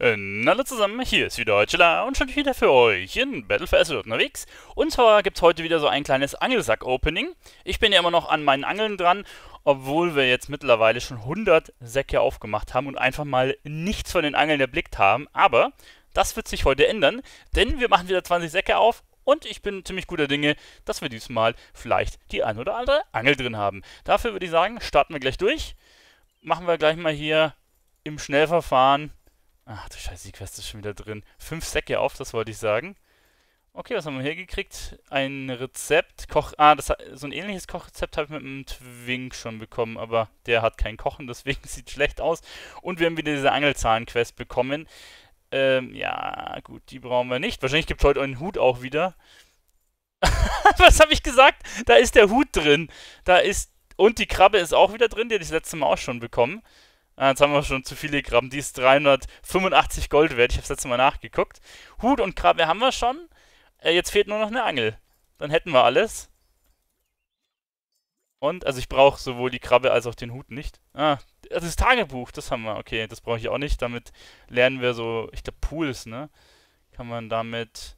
Äh, hallo zusammen, hier ist wieder Chilla und schon wieder für euch in Battle for Azeroth unterwegs. Und zwar gibt es heute wieder so ein kleines Angelsack-Opening. Ich bin ja immer noch an meinen Angeln dran, obwohl wir jetzt mittlerweile schon 100 Säcke aufgemacht haben und einfach mal nichts von den Angeln erblickt haben. Aber das wird sich heute ändern, denn wir machen wieder 20 Säcke auf und ich bin ziemlich guter Dinge, dass wir diesmal vielleicht die ein oder andere Angel drin haben. Dafür würde ich sagen, starten wir gleich durch. Machen wir gleich mal hier im Schnellverfahren Ach du Scheiße, die Quest ist schon wieder drin. Fünf Säcke auf, das wollte ich sagen. Okay, was haben wir hier gekriegt? Ein Rezept. Koch. Ah, das, so ein ähnliches Kochrezept habe ich mit einem Twink schon bekommen, aber der hat kein Kochen, deswegen sieht schlecht aus. Und wir haben wieder diese Angelzahn-Quest bekommen. Ähm, ja, gut, die brauchen wir nicht. Wahrscheinlich gibt es heute einen Hut auch wieder. was habe ich gesagt? Da ist der Hut drin. Da ist. Und die Krabbe ist auch wieder drin, die hatte ich das letzte Mal auch schon bekommen. Ah, jetzt haben wir schon zu viele Krabben. Die ist 385 Gold wert. Ich habe das letzte Mal nachgeguckt. Hut und Krabbe haben wir schon. Äh, jetzt fehlt nur noch eine Angel. Dann hätten wir alles. Und, also ich brauche sowohl die Krabbe als auch den Hut nicht. Ah, also das Tagebuch, das haben wir. Okay, das brauche ich auch nicht. Damit lernen wir so, ich glaube, Pools, ne? Kann man damit,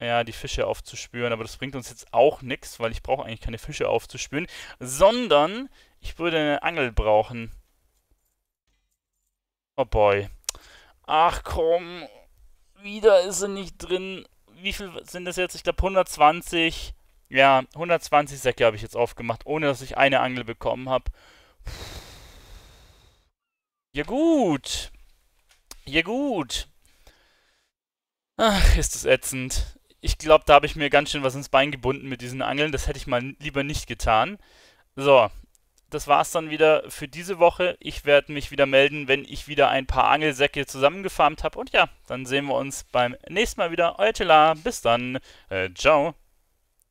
ja, die Fische aufzuspüren. Aber das bringt uns jetzt auch nichts, weil ich brauche eigentlich keine Fische aufzuspüren. Sondern ich würde eine Angel brauchen. Oh boy. Ach komm. Wieder ist sie nicht drin. Wie viel sind das jetzt? Ich glaube 120. Ja, 120 Säcke habe ich jetzt aufgemacht, ohne dass ich eine Angel bekommen habe. Ja gut. Ja gut. Ach, ist das ätzend. Ich glaube, da habe ich mir ganz schön was ins Bein gebunden mit diesen Angeln. Das hätte ich mal lieber nicht getan. So, das war es dann wieder für diese Woche. Ich werde mich wieder melden, wenn ich wieder ein paar Angelsäcke zusammengefarmt habe. Und ja, dann sehen wir uns beim nächsten Mal wieder. Euer Tela. Bis dann. Äh, ciao.